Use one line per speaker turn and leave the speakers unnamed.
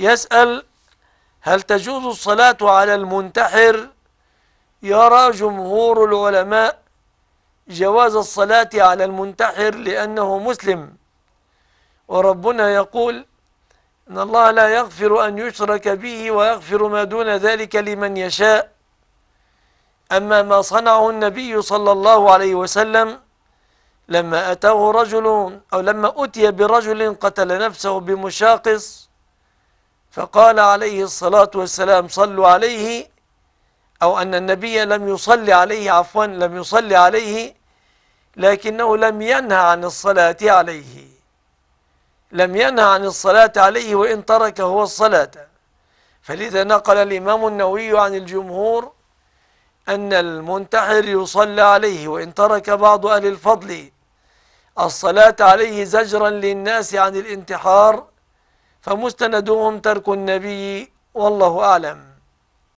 يسأل هل تجوز الصلاة على المنتحر يرى جمهور العلماء جواز الصلاة على المنتحر لأنه مسلم وربنا يقول إن الله لا يغفر أن يشرك به ويغفر ما دون ذلك لمن يشاء أما ما صنعه النبي صلى الله عليه وسلم لما أتاه رجل أو لما أتي برجل قتل نفسه بمشاقص فقال عليه الصلاة والسلام صلوا عليه أو أن النبي لم يصلي عليه عفوا لم يصلي عليه لكنه لم ينهى عن الصلاة عليه لم ينهى عن الصلاة عليه وإن ترك هو الصلاة فلذا نقل الإمام النووي عن الجمهور أن المنتحر يصلى عليه وإن ترك بعض أهل الفضل الصلاة عليه زجرا للناس عن الانتحار فمستندهم ترك النبي والله أعلم